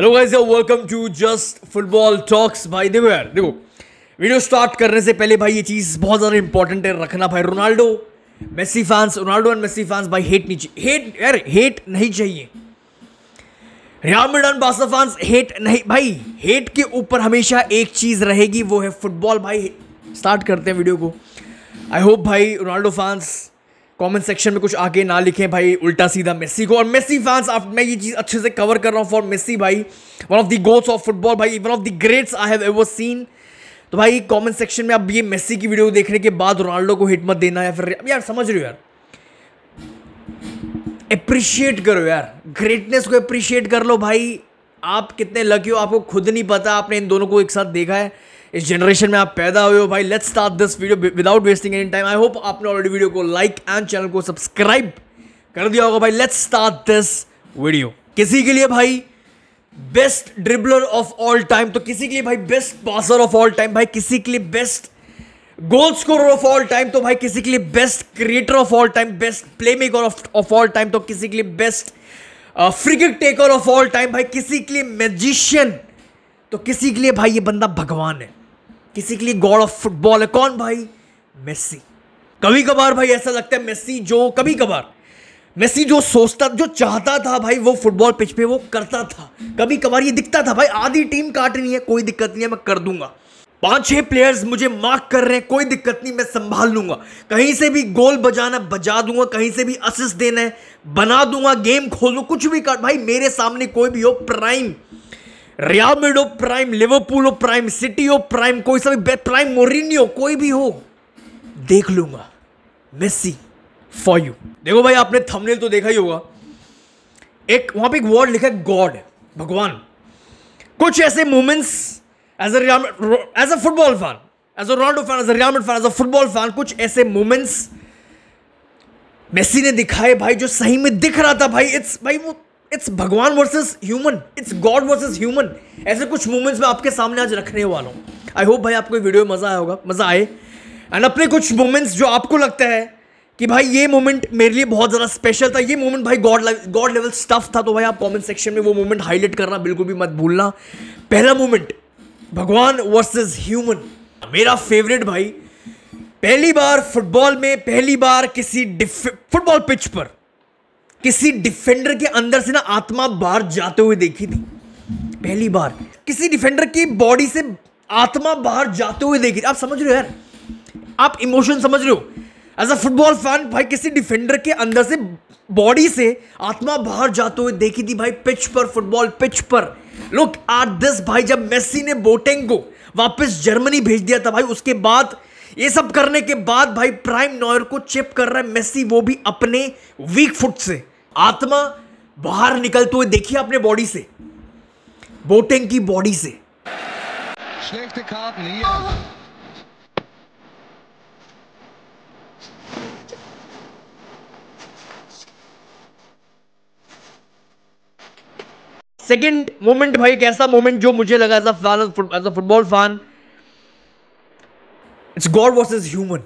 hello guys welcome to just football talks भाई देखो यार देखो वीडियो स्टार्ट करने से पहले भाई ये चीज़ बहुत ज़्यादा इंपॉर्टेंट है रखना भाई Ronaldo Messi fans Ronaldo and Messi fans भाई हेट नहीं हेट यार हेट नहीं चाहिए रियाल मिडन बासा फैंस हेट नहीं भाई हेट के ऊपर हमेशा एक चीज़ रहेगी वो है फुटबॉल भाई स्टार्ट करते हैं वीडियो को आई होप भाई रोनाल्डो फैंस कमेंट सेक्शन में कुछ आगे ना लिखें भाई उल्टा सीधा मेसी को और मेसी फैंस आप मैं ये चीज़ अच्छे से कवर कर रहा हूँ फॉर मेसी भाई one of the goals of football भाई one of the greats I have ever seen तो भाई कमेंट सेक्शन में आप ये मेसी की वीडियो देखने के बाद रोनाल्डो को हिट मत देना या फिर यार समझ रहे हो यार अप्रिशिएट करो यार ग्रेटनेस को अप्रिशिएट कर लो भाई आप कितने लकी हो आपको खुद नहीं पता आपने इन दोनों को एक साथ देखा है इस जनरेशन में आप पैदा हुए हो भाई let's start this video without wasting any time I hope आपने ऑलरेडी वीडियो को लाइक एंड चैनल को सब्सक्राइब कर दिया होगा भाई लेट्स स्टार्ट दिस वीडियो किसी के लिए भाई best dribbler of all time तो किसी के लिए भाई best passer of all time भाई किसी के लिए best goal score of all time तो भाई किसी के लिए best creator of all time best play maker of all time तो किसी के लिए best free kick taker of all time भाई किसी के लिए मैजिशियन तो किसी के लिए भाई ये बंदा भगवान है किसी के लिए गॉड ऑफ फुटबॉल है कौन भाई मेस्सी कभी कभार भाई ऐसा लगता है मेस्सी जो कभी कभार मेसी जो सोचता जो चाहता था भाई वो फुटबॉल पिच पे वो करता था कभी कभार ये दिखता था भाई आधी टीम काट रही है कोई दिक्कत नहीं है मैं कर दूंगा पांच छह प्लेयर्स मुझे मार्क कर रहे हैं कोई दिक्कत नहीं मैं संभाल लूंगा कहीं से भी गोल बजाना बजा दूंगा कहीं से भी असिस्ट देना है बना दूंगा गेम खोल दूँ कुछ भी कर भाई मेरे सामने कोई भी हो प्राइम रियामेडो प्राइम लिवरपूलो प्राइम सिटीओ प्राइम कोई सा भी प्राइम मोरिनियो कोई भी हो देख लूंगा मेसी फॉर यू देखो भाई आपने थंबनेल तो देखा ही होगा एक वहां पे एक वर्ड लिखा है गॉड भगवान कुछ ऐसे moments as as a football fan as a Ronaldo fan as a Real Madrid fan as a football fan कुछ ऐसे मोमेंट्स मेसी ने दिखाए भाई जो सही में दिख रहा था भाई इट्स भाई वो इट्स भगवान versus human it's God versus human ऐसे कुछ मोमेंट्स मैं आपके सामने आज रखने वाला हूँ आई होप भाई आपको वीडियो मज़ा आया होगा मज़ा आए एंड अपने कुछ मोमेंट्स जो आपको लगता है कि भाई ये मोमेंट मेरे लिए बहुत ज़्यादा स्पेशल था ये मोमेंट भाई गॉड गॉड लेवल स्टफ था तो भाई आप कमेंट सेक्शन में वो मोमेंट हाईलाइट करना बिल्कुल भी मत भूलना पहला मोमेंट भगवान वर्सेस ह्यूमन मेरा फेवरेट भाई पहली बार फुटबॉल में पहली बार किसी फुटबॉल पिच पर किसी डिफेंडर के अंदर से ना आत्मा बाहर जाते हुए देखी थी पहली बार किसी डिफेंडर की बॉडी से आत्मा बाहर जाते हुए देखी आप समझ रहे हो यार आप इमोशन समझ रहे हो एज अ फुटबॉल फैन भाई किसी डिफेंडर के अंदर से बॉडी से आत्मा बाहर जाते हुए देखी थी भाई पिच पर फुटबॉल पिच पर लोग आर दिस भाई जब मेस्सी ने बोटेंग को वापस जर्मनी भेज दिया था भाई उसके बाद ये सब करने के बाद भाई प्राइम नॉयर को चिप कर रहा है मेस्सी वो भी अपने वीक फुट से आत्मा बाहर निकलते हुए देखिए अपने बॉडी से बोटिंग की बॉडी से सेकेंड मोमेंट भाई एक ऐसा मोमेंट जो मुझे लगा as a football fan it's God versus human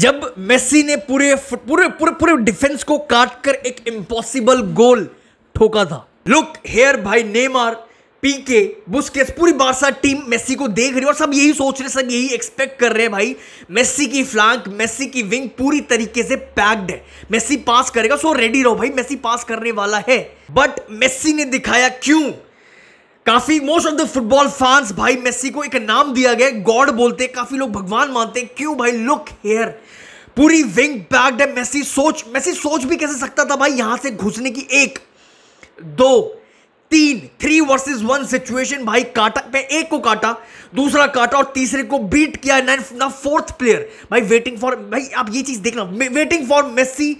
जब मेसी ने पूरे पूरे पूरे पूरे डिफेंस को काट कर एक इम्पॉसिबल गोल ठोका था लुक हेयर भाई नेमार पीके बुस्केट्स पूरी बारसा टीम मेसी को देख रही है और सब यही सोच रहे सब यही एक्सपेक्ट कर रहे हैं भाई मेसी की फ्लैंक मेसी की विंग पूरी तरीके से पैक्ड है मेसी पास करेगा सो रेडी रहो भाई मेसी पास करने वाला है बट मेसी ने दिखाया क्यों काफी most of the football fans भाई मेसी को एक नाम दिया गया गॉड बोलते हैं काफी लोग भगवान मानते हैं क्यों भाई लुक हेयर पूरी विंग बैक्ड है मेसी सोच मेसी सोच भी कैसे सकता था भाई यहां से घुसने की एक दो तीन थ्री वर्सेस वन सिचुएशन भाई काटा पे एक को काटा दूसरा काटा और तीसरे को बीट किया ना फोर्थ प्लेयर भाई वेटिंग फॉर भाई आप ये चीज देखना वेटिंग फॉर मेसी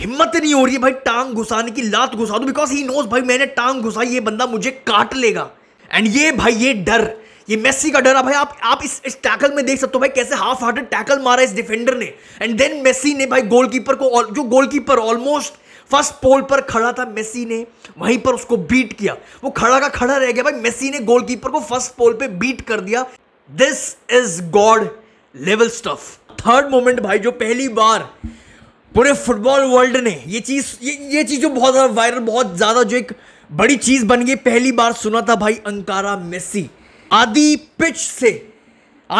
हिम्मत नहीं हो रही है भाई टांग घुसाने की लात घुसा दो बिकॉज ही नोज भाई मैंने टांग घुसाई ये बंदा मुझे काट लेगा एंड ये भाई ये डर ये मेस्सी का डर है भाई आप आप इस, इस टैकल में देख सकते हो भाई कैसे हाफ हार्टेड टैकल मारा इस डिफेंडर ने एंड देन मेस्सी ने भाई गोलकीपर को जो गोलकीपर ऑलमोस्ट फर्स्ट पोल पर खड़ा था मेसी ने वहीं पर उसको बीट किया वो खड़ा का खड़ा रह गया भाई मेसी ने गोलकीपर को फर्स्ट पोल पे बीट कर दिया this is God level stuff third moment भाई जो पहली बार पूरे फुटबॉल वर्ल्ड ने ये चीज़ ये ये चीज़ जो बहुत ज़्यादा वायरल बहुत ज़्यादा जो एक बड़ी चीज़ बन गई पहली बार सुना था भाई अंकारा मेसी आदि पिच से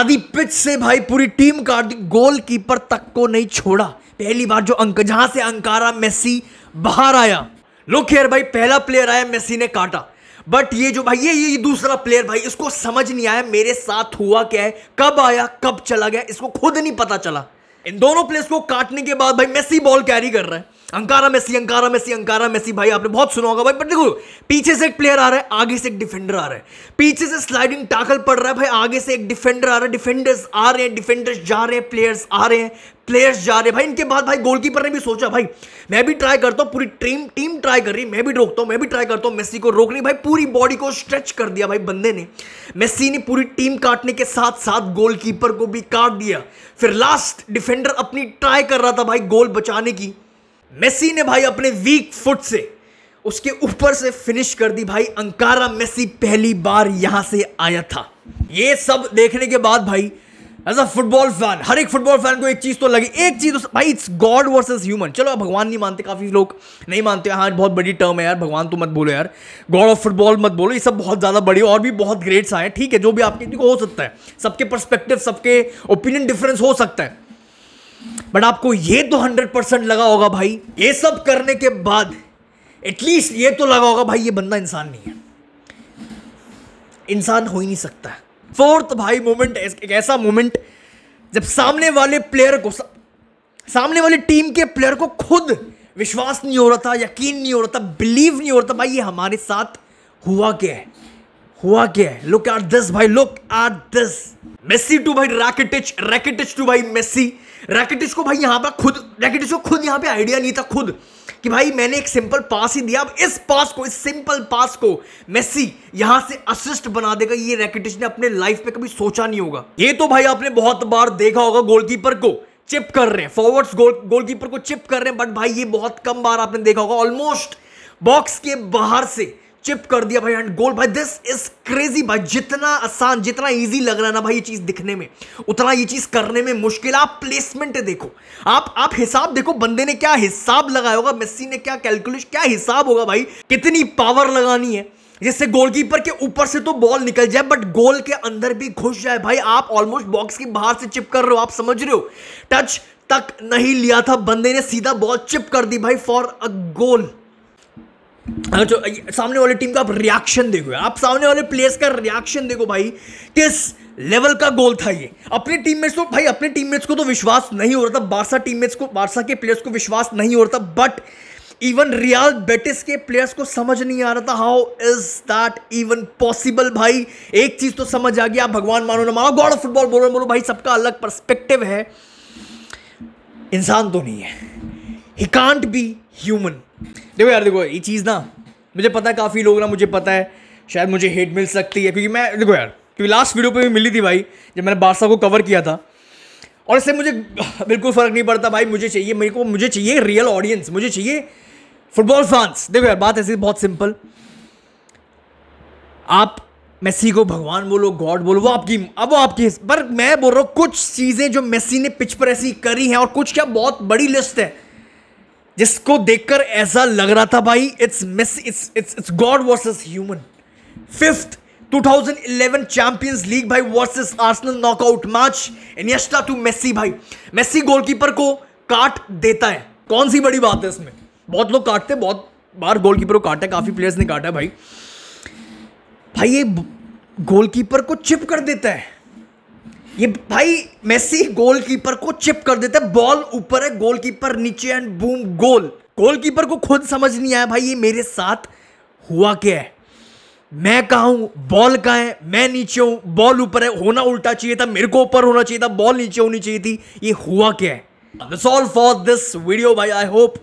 आदि पिच से भाई पूरी टीम का गोल कीपर तक को नहीं छोड़ा पहली बार जो अंक जहां से अंकारा मेसी बाहर आया लोग खेर भाई पहला प्लेयर आया मेसी ने काटा बट ये जो भाई ये ये दूसरा प्लेयर भाई इसको समझ नहीं आया मेरे साथ हुआ क्या है कब आया कब चला गया इसको खुद नहीं पता चला इन दोनों प्लेस को काटने के बाद भाई मेसी बॉल कैरी कर रहा है Ankara Messi Ankara Messi Ankara Messi भाई आपने बहुत सुना होगा भाई बट देखो पीछे से एक प्लेयर आ रहा है आगे से एक डिफेंडर आ रहा है पीछे से स्लाइडिंग टाकल पड़ रहा है भाई आगे से एक डिफेंडर आ रहा है डिफेंडर्स आ रहे हैं डिफेंडर्स जा रहे हैं प्लेयर्स आ रहे हैं प्लेयर्स जा रहे हैं भाई इनके बाद भाई गोलकीपर ने भी सोचा भाई मैं भी ट्राई करता हूँ पूरी टीम टीम ट्राई कर रही मैं भी रोकता हूँ मैं भी ट्राई करता हूँ मेसी को रोकने भाई पूरी बॉडी को स्ट्रेच कर दिया भाई बंदे ने मेसी ने पूरी टीम काटने के साथ साथ गोलकीपर को भी काट दिया फिर लास्ट डिफेंडर अपनी ट्राई कर रहा था भाई गोल बचाने की मेसी ने भाई अपने वीक फुट से उसके ऊपर से फिनिश कर दी भाई अंकारा मेसी पहली बार यहां से आया था ये सब देखने के बाद भाई एज अ फुटबॉल फैन हर एक फुटबॉल फैन को एक चीज़ तो लगी एक चीज़ तो भाई इट्स गॉड वर्सेस ह्यूमन चलो भगवान नहीं मानते काफ़ी लोग नहीं मानते हाँ बहुत बड़ी टर्म है यार भगवान तो मत बोलो यार गॉड ऑफ फुटबॉल मत बोलो ये सब बहुत ज़्यादा बड़ी और भी बहुत ग्रेट्स आए ठीक है जो भी आपके हो सकता है सबके परस्पेक्टिव सबके ओपिनियन डिफरेंस हो सकता है बट आपको ये तो हंड्रेड परसेंट लगा होगा भाई ये सब करने के बाद एटलीस्ट ये तो लगा होगा भाई ये बंदा इंसान नहीं है इंसान हो ही नहीं सकता फोर्थ भाई मोमेंट एक ऐसा मोमेंट जब सामने वाले प्लेयर को सामने वाली टीम के प्लेयर को खुद विश्वास नहीं हो रहा था यकीन नहीं हो रहा था बिलीव नहीं हो रहा था भाई ये हमारे साथ हुआ क्या है हुआ क्या है लुक आर दिस भाई look are this Messi to भाई रैकेटिच रैकेटिच टू भाई मेसी रैकेटिस को भाई यहाँ पर खुद रैकेटिस को खुद यहाँ पे आइडिया नहीं था खुद कि भाई मैंने एक सिंपल पास ही दिया अब इस पास को इस सिंपल पास को मेसी यहां से असिस्ट बना देगा ये रैकेटिस ने अपने लाइफ में कभी सोचा नहीं होगा ये तो भाई आपने बहुत बार देखा होगा गोलकीपर को चिप कर रहे हैं फॉरवर्ड्स गोल गोलकीपर को चिप कर रहे हैं बट भाई ये बहुत कम बार आपने देखा होगा ऑलमोस्ट बॉक्स के बाहर से चिप कर दिया भाई एंड गोल भाई दिस इज क्रेजी भाई जितना आसान जितना इजी लग रहा है ना भाई ये चीज दिखने में उतना ये चीज करने में मुश्किल आप प्लेसमेंट देखो आप आप हिसाब देखो बंदे ने क्या हिसाब लगाया होगा मेस्सी ने क्या कैलकुलेश क्या हिसाब होगा भाई कितनी पावर लगानी है जिससे गोलकीपर के ऊपर से तो बॉल निकल जाए बट गोल के अंदर भी घुस जाए भाई आप ऑलमोस्ट बॉक्स के बाहर से चिप कर रहे हो आप समझ रहे हो टच तक नहीं लिया था बंदे ने सीधा बॉल चिप कर दी भाई फॉर अ गोल हाँ, जो सामने वाली टीम का आप रिएक्शन देखो आप सामने वाले प्लेयर्स का रिएक्शन देखो भाई किस लेवल का गोल था ये अपने टीममेट्स को भाई अपने टीममेट्स को तो विश्वास नहीं हो रहा था बारसा टीममेट्स को बारसा के प्लेयर्स को विश्वास नहीं हो रहा था बट इवन रियाल बेटिस के प्लेयर्स को समझ नहीं आ रहा था how is that even possible भाई एक चीज़ तो समझ आ गया भगवान मानो ना मानो गॉड ऑफ फुटबॉल बोलो बोलो भाई सबका अलग परस्पेक्टिव है इंसान तो नहीं है ही कांट बी ह्यूमन देखो यार देखो ये चीज़ ना मुझे पता है काफ़ी लोग ना मुझे पता है शायद मुझे हेट मिल सकती है क्योंकि मैं देखो यार क्योंकि लास्ट वीडियो पे भी मिली थी भाई जब मैंने बादशाह को कवर किया था और इससे मुझे बिल्कुल फ़र्क नहीं पड़ता भाई मुझे चाहिए मेरे को मुझे चाहिए रियल ऑडियंस मुझे चाहिए फुटबॉल फैंस देखो यार बात ऐसी बहुत सिंपल आप मेसी को भगवान बोलो गॉड बोलो वो आपकी अब वो आपकी पर मैं बोल रहा हूँ कुछ चीज़ें जो मेसी ने पिच पर ऐसी करी हैं और कुछ क्या बहुत बड़ी लिस्ट है जिसको देखकर ऐसा लग रहा था भाई it's miss it's it's it's God versus human fifth 2011 Champions League भाई versus Arsenal knockout match Iniesta to Messi भाई मेसी गोलकीपर को काट देता है कौन सी बड़ी बात है इसमें बहुत लोग काटते बहुत बार गोलकीपर को काटा है काफ़ी प्लेयर्स ने काटा है भाई भाई ये गोलकीपर को चिप कर देता है ये भाई मेसी गोलकीपर को चिप कर देते हैं बॉल ऊपर है गोलकीपर नीचे एंड बूम गोल गोलकीपर को खुद समझ नहीं आया भाई ये मेरे साथ हुआ क्या है मैं कहा हूं बॉल कहा है मैं नीचे हूं बॉल ऊपर है होना उल्टा चाहिए था मेरे को ऊपर होना चाहिए था बॉल नीचे होनी चाहिए थी ये हुआ क्या है this all for this video भाई आई होप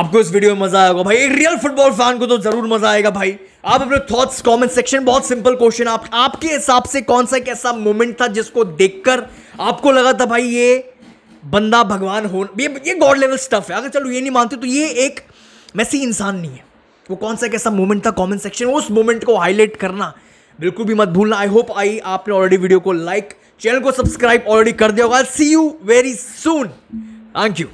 आपको इस वीडियो में मजा आएगा भाई एक रियल फुटबॉल फैन को तो जरूर मजा आएगा भाई आप अपने थॉट्स कमेंट सेक्शन बहुत सिंपल क्वेश्चन आप आपके हिसाब से कौन सा एक ऐसा मोमेंट था जिसको देखकर आपको लगा था भाई ये बंदा भगवान हो ये ये गॉड लेवल स्टफ है अगर चलो ये नहीं मानते तो ये एक मैसी इंसान नहीं है वो कौन सा एक ऐसा मोमेंट था कमेंट सेक्शन उस मोमेंट को हाईलाइट करना बिल्कुल भी मत भूलना आई होप आई आपने ऑलरेडी वीडियो को लाइक चैनल को सब्सक्राइब ऑलरेडी कर दिया होगा see you very soon thank you